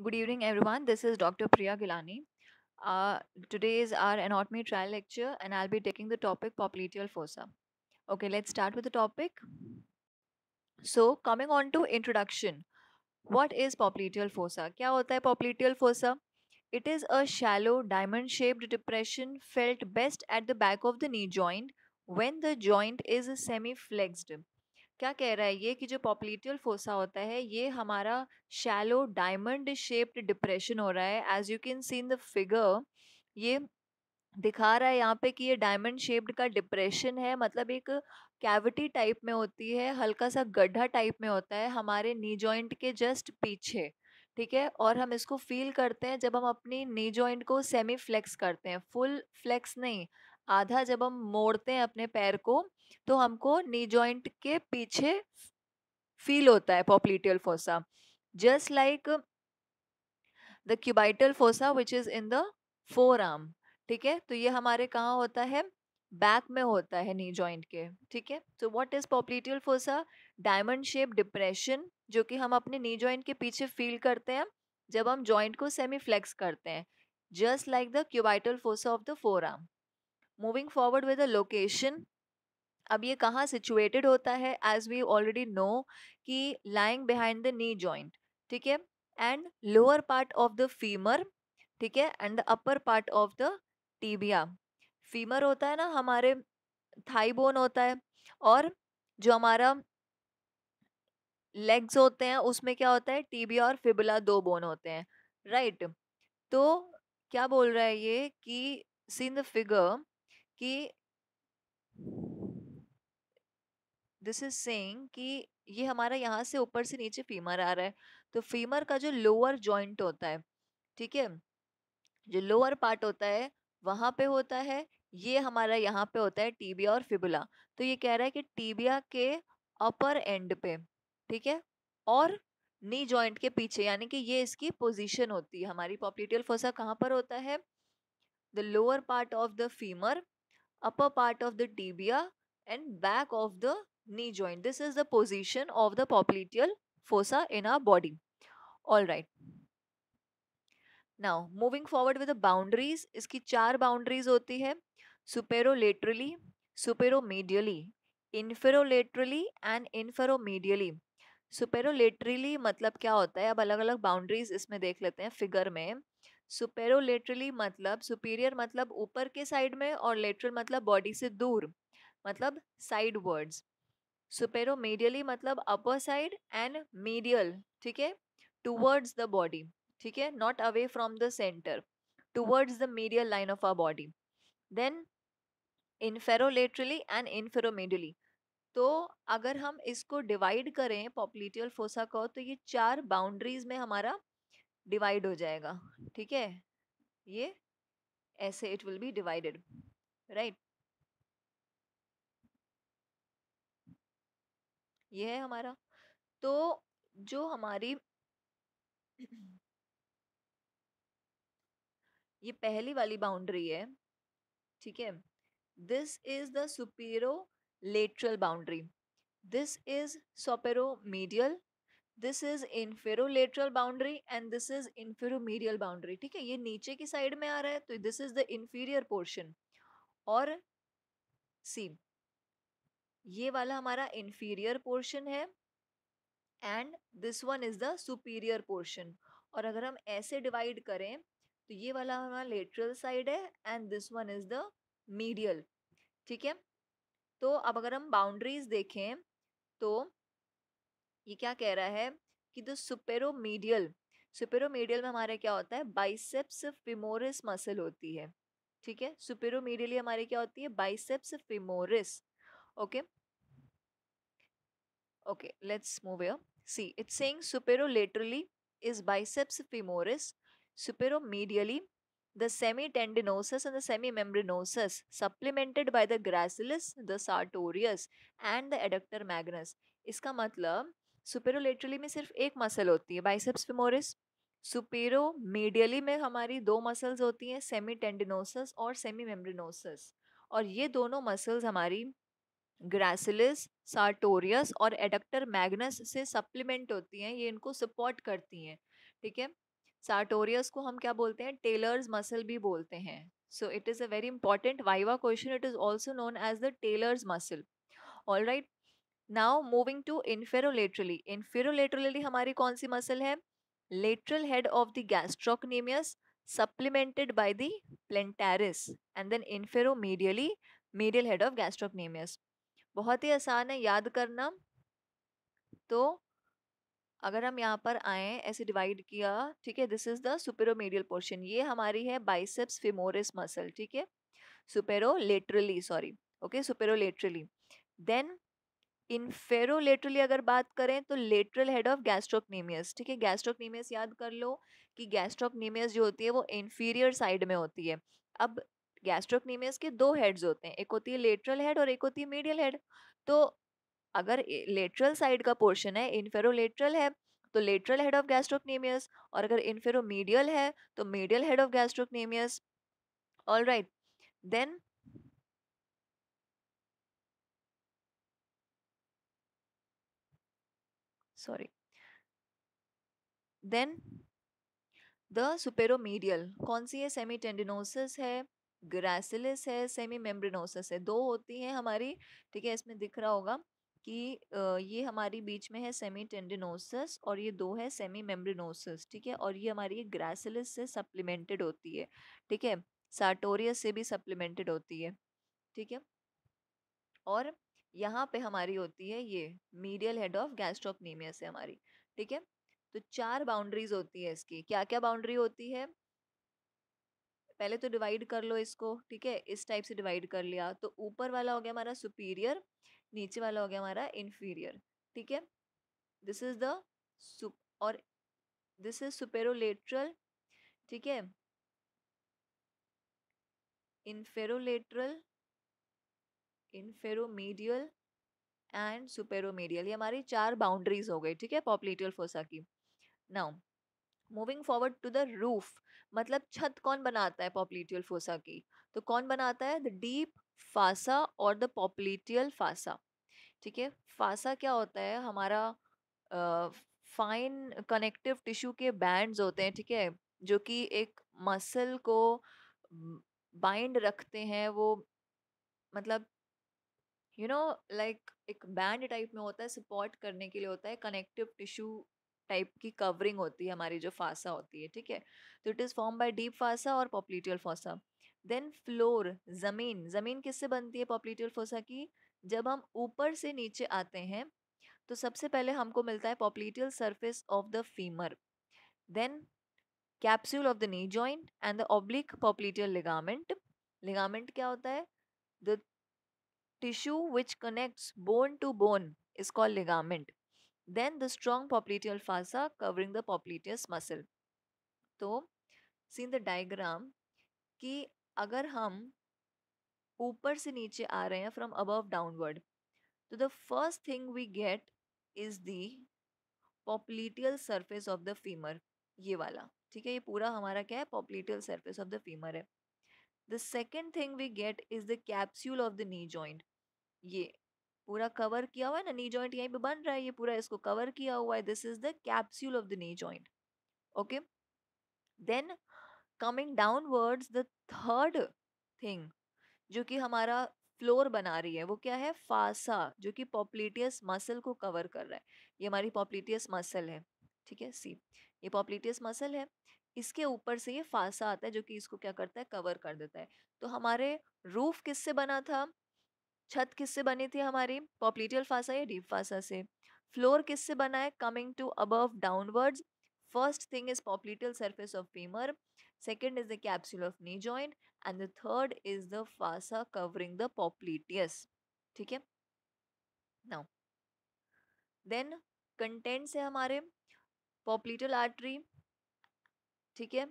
Good evening, everyone. This is Dr. Priya Gilani. Uh, today is our anatomy trial lecture, and I'll be taking the topic popliteal fossa. Okay, let's start with the topic. So, coming on to introduction, what is popliteal fossa? क्या popliteal fossa? It is a shallow diamond-shaped depression felt best at the back of the knee joint when the joint is semi-flexed. क्या कह रहा है ये कि जो पॉपलीटियल fossa होता है ये हमारा शैलो डायमंड शेप्ड डिप्रेशन हो रहा है as you can see in the figure ये दिखा रहा है यहाँ पे कि ये डायमंड शेप्ड का डिप्रेशन है मतलब एक कैविटी टाइप में होती है हल्का सा गड्ढा टाइप में होता है हमारे नी जॉइंट के जस्ट पीछे ठीक है और हम इसको फील करते हैं जब हम अपनी नी जॉइंट को सेमी फ्लेक्स करते हैं फुल फ्लेक्स नहीं आधा जब हम मोड़ते हैं अपने पैर को तो हमको नी जॉइंट के पीछे फील होता है popliteal fossa just like the cubital fossa which is in the forearm ठीक है तो ये हमारे कहाँ होता है बैक में होता है नी जॉइंट के ठीक है so what is popliteal fossa diamond shape depression जो कि हम अपने नी जॉइंट के पीछे फील करते हैं जब हम जॉइंट को सेमी फ्लेक्स करते हैं just like the cubital fossa of the forearm moving forward with the location अब ये कहाँ सिचुएटेड होता है एज वी ऑलरेडी नो कि lying behind the knee joint ठीक है and lower part of the femur ठीक है and the upper part of the tibia femur होता है ना हमारे थाई बोन होता है और जो हमारा लेग्स होते हैं उसमें क्या होता है टीबिया और फिबला दो बोन होते हैं राइट right? तो क्या बोल रहा है ये कि सीन द फिगर कि दिस इज सेइंग कि ये हमारा यहाँ से ऊपर से नीचे फीमर आ रहा है तो फीमर का जो लोअर जॉइंट होता है ठीक है जो लोअर पार्ट होता है वहाँ पे होता है ये हमारा यहाँ पे होता है टीबिया और फिबुला तो ये कह रहा है कि टीबिया के अपर एंड पे ठीक है और नी जॉइंट के पीछे यानी कि ये इसकी पोजीशन होती है हमारी पॉपलिटियल फोसा कहाँ पर होता है the lower part of the femur upper part of the tibia and back of the knee joint. This is the position of the popliteal fossa in our body. Alright. Now, moving forward with the boundaries, इसकी चार boundaries होती है सुपेरोलेटरली सुपेरोमीडियली इन्फेरोलेटरली and इन्फेरोमीडियली सुपेरोलेटरली मतलब क्या होता है अब अलग अलग बाउंड्रीज इसमें देख लेते हैं फिगर में लेटरली मतलब सुपीरियर मतलब ऊपर के साइड में और लेटरल मतलब बॉडी से दूर मतलब साइड वर्ड्स सुपेरो मीडियली मतलब अपर साइड एंड मीडियल ठीक है टूवर्ड्स द बॉडी ठीक है not away from the centre towards the medial line of our body then inferolaterally and inferomedially तो अगर हम इसको डिवाइड करें पॉपलिटियल फोसा को तो ये चार बाउंड्रीज में हमारा डिवाइड हो जाएगा ठीक है ये ऐसे it will be divided right ये है हमारा तो जो हमारी ये पहली वाली बाउंड्री है ठीक है this is the superolateral boundary this is superomedial this is inferolateral boundary and this is medial boundary ठीक है ये नीचे की साइड में आ रहा है तो this is the inferior portion और सी ये वाला हमारा इन्फीरियर पोर्शन है and this one is the superior portion और अगर हम ऐसे डिवाइड करें तो ये वाला हमारा लेटरल साइड है and this one is the medial ठीक है तो अब अगर हम बाउंड्रीज देखें तो ये क्या कह रहा है कि द सुपेरोमीडियल सुपेरोमीडियल में हमारे क्या होता है बाइसेप्स फिमोरिस मसल होती है ठीक है सुपेरोमीडियली हमारे क्या होती है biceps femoris okay okay let's move your see it's saying superolaterally is biceps femoris superomedially the semitendinosus and the semimembranosus supplemented by the gracilis the sartorius and the adductor magnus इसका मतलब सुपेरोलेट्रली में सिर्फ एक muscle होती है biceps femoris सुपेरो मेडियली में हमारी दो मसल्स होती हैं सेमी टेंडिनोसस और सेमी मेम्ब्रिनोसस और ये दोनों मसल्स हमारी ग्रासिलिस सार्टोरियस और एडक्टर मैग्नस से सप्लीमेंट होती हैं ये इनको सपोर्ट करती हैं ठीक है सार्टोरियस को हम क्या बोलते हैं टेलर्स मसल भी बोलते हैं so it is a very important viva question it is also known as the tailor's muscle all right now moving to inferolaterally inferolaterally हमारी कौन सी मसल है lateral head of the gastrocnemius by the plantaris and then then medially medial head of gastrocnemius बहुत ही आसान है याद करना तो अगर हम यहाँ पर आए ऐसे डिवाइड किया ठीक है this is the superomedial portion ये हमारी है बाइसेप्स फेमोरिस मसल ठीक है supero sorry okay supero then laterally अगर बात करें तो लेटरल हेड ऑफ गैस्ट्रोकनीमियस ठीक है गैस्ट्रोकनीमियस याद कर लो कि गैस्ट्रोकनीमियस जो होती है वो इन्फीरियर साइड में होती है अब गैस्ट्रोकनीमियस के दो हेड्स होते हैं एक होती है लेटरल हेड और एक होती है मीडियल हेड तो अगर लेटरल साइड का पोर्शन है इन्फेरोट्रल है तो लेटरल हेड ऑफ गैस्ट्रोकनीमियस और अगर इन्फेरोमीडियल है तो medial head of gastrocnemius all right then sorry then the superomedial कौन सी है सेमी टेंडिनोसिस है ग्रासिलिस है सेमी मेम्ब्रेनोसिस है दो होती हैं हमारी ठीक है इसमें दिख रहा होगा कि ये हमारी बीच में है सेमी टेंडिनोसिस और ये दो है सेमी मेम्ब्रेनोसिस ठीक है और ये हमारी ग्रासिलिस से सप्लीमेंटेड होती है ठीक है सार्टोरियस से भी सप्लीमेंटेड होती है ठीक है और यहाँ पे हमारी होती है ये मीडियल हेड ऑफ गैस्ट्रोपनीमियस से हमारी ठीक है तो चार बाउंड्रीज होती है इसकी क्या क्या बाउंड्री होती है पहले तो डिवाइड कर लो इसको ठीक है इस टाइप से डिवाइड कर लिया तो ऊपर वाला हो गया हमारा सुपीरियर नीचे वाला हो गया हमारा इन्फीरियर ठीक है दिस इज़ द सुप और दिस इज सुपेरोलेट्रल ठीक है इन्फेरोलेट्रल इनफेरोमेडियल एंड सुपेरोमेडियल ये हमारी चार बाउंड्रीज हो गई ठीक है पॉपलेटियल फोसा की now moving forward to the roof मतलब छत कौन बनाता है पॉपलेटियल फोसा की तो कौन बनाता है द डीप फासा और द पॉपलेटियल फासा ठीक है फासा क्या होता है हमारा फाइन कनेक्टिव टिश्यू के बैंड्स होते हैं ठीक है जो कि एक मसल को बाइंड रखते हैं वो मतलब यू नो लाइक एक बैंड टाइप में होता है सपोर्ट करने के लिए होता है कनेक्टिव टिश्यू टाइप की कवरिंग होती है हमारी जो फासा होती है ठीक है तो it is form by deep fascia और पॉपलीटियल फोसा देन फ्लोर ज़मीन ज़मीन किससे बनती है पॉपलीटियल फोसा की जब हम ऊपर से नीचे आते हैं तो सबसे पहले हमको मिलता है popliteal surface of the femur then capsule of the knee joint and the oblique popliteal ligament ligament क्या होता है the Tissue which connects bone to bone is called ligament. Then the strong popliteal fossa covering the popliteus muscle. तो seen the diagram कि अगर हम ऊपर से नीचे आ रहे हैं फ्रॉम अबव डाउनवर्ड तो the first thing we get is the popliteal surface of the femur ये वाला ठीक है ये पूरा हमारा क्या है popliteal surface of the femur है the second thing we get is the capsule of the knee joint ये पूरा कवर किया हुआ है ना नी जॉइंट यहीं पे बन रहा है ये पूरा इसको कवर किया हुआ है this is the capsule of the knee joint okay then coming downwards the third thing जो कि हमारा फ्लोर बना रही है वो क्या है फासा जो कि पॉपलिटियस मसल को कवर कर रहा है ये हमारी पॉपलिटियस मसल है ठीक है सी ये पॉपलिटियस मसल है इसके ऊपर से ये फासा आता है जो कि इसको क्या करता है कवर कर देता है तो हमारे रूफ किससे बना था छत किससे बनी थी हमारी पॉपलीटियल फासा या डीप फासा से फ्लोर किससे बना है coming to above downwards first thing is popliteal surface of femur second is the capsule of knee joint and the third is the fascia covering the popliteus ठीक है now then content से हमारे पॉपलीटल artery ठीक है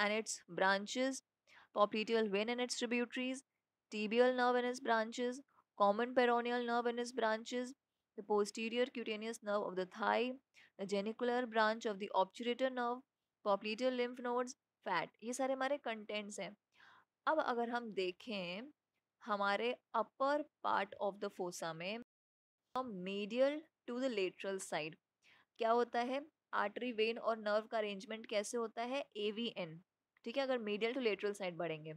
and its branches popliteal vein and its tributaries tibial nerve and is branches common peroneal nerve and is branches the posterior cutaneous nerve of the thigh the genicular branch of the obturator nerve popliteal lymph nodes fat ये सारे हमारे contents हैं अब अगर हम देखें हमारे upper part of the fossa में from medial to the lateral side क्या होता है आर्टरी वेन और नर्व का अरेंजमेंट कैसे होता है ए वी एन ठीक है अगर मीडियल टू लेटरल साइड बढ़ेंगे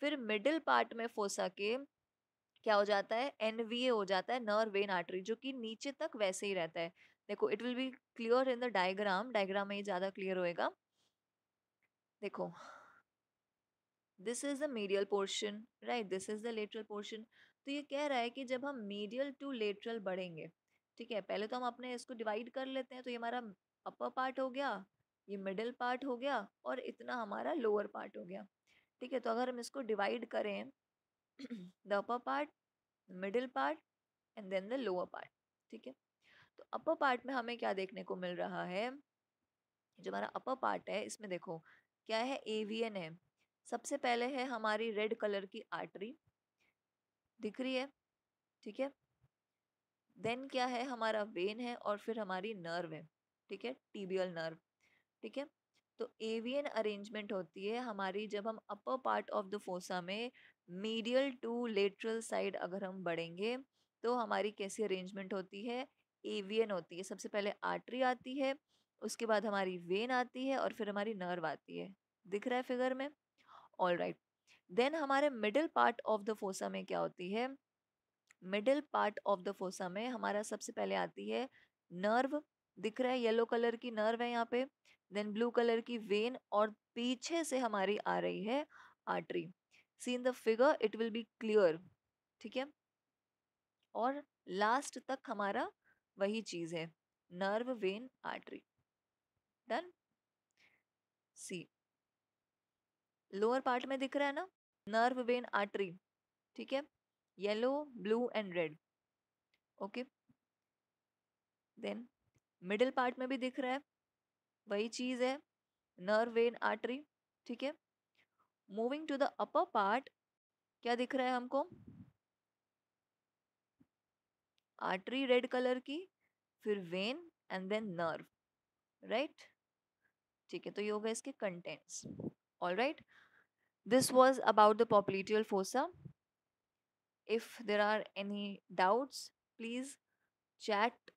फिर मिडिल पार्ट में फोसा के क्या हो जाता है एन वी ए हो जाता है नर्व वेन आर्टरी जो कि नीचे तक वैसे ही रहता है देखो it will be clear in the diagram diagram में ये ज़्यादा क्लियर होएगा देखो this is the medial portion right this is the lateral portion तो ये कह रहा है कि जब हम मीडियल टू लेटरल बढ़ेंगे ठीक है पहले तो हम अपने इसको डिवाइड कर लेते हैं तो ये हमारा अपर पार्ट हो गया ये मिडिल पार्ट हो गया और इतना हमारा लोअर पार्ट हो गया ठीक है तो अगर हम इसको डिवाइड करें the upper part middle part and then the lower part ठीक है तो अपर पार्ट में हमें क्या देखने को मिल रहा है जो हमारा अपर पार्ट है इसमें देखो क्या है एवियन है सबसे पहले है हमारी रेड कलर की आर्टरी दिख रही है ठीक है देन क्या है हमारा वेन है और फिर हमारी नर्व है ठीक है टीबियल नर्व ठीक है तो एवियन अरेंजमेंट होती है हमारी जब हम upper part of the fossa में मीडियल टू लेटरल साइड अगर हम बढ़ेंगे तो हमारी कैसी अरेंजमेंट होती है एवियन होती है सबसे पहले आर्टरी आती है उसके बाद हमारी वेन आती है और फिर हमारी नर्व आती है दिख रहा है फिगर में ऑल राइट देन हमारे middle part of the fossa में क्या होती है middle part of the fossa में हमारा सबसे पहले आती है नर्व दिख रहा है येलो कलर की नर्व है यहाँ पे देन ब्लू कलर की वेन और पीछे से हमारी आ रही है artery see in the figure it will be clear ठीक है और लास्ट तक हमारा वही चीज है nerve vein artery done see lower part में दिख रहा है ना नर्व वेन आर्टरी ठीक है yellow blue and red okay then middle part में भी दिख रहा है वही चीज़ है नर्व वेन आर्टरी ठीक है moving to the upper part क्या दिख रहा है हमको आर्टरी रेड कलर की फिर vein and then nerve right ठीक है तो ये होगा इसके contents all right this was about the popliteal fossa if there are any doubts please chat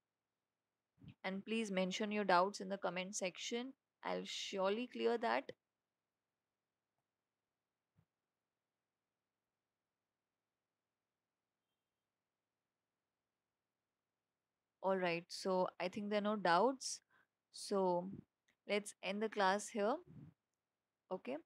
And please mention your doubts in the comment section. I'll surely clear that. all right so i think there are no doubts so let's end the class here okay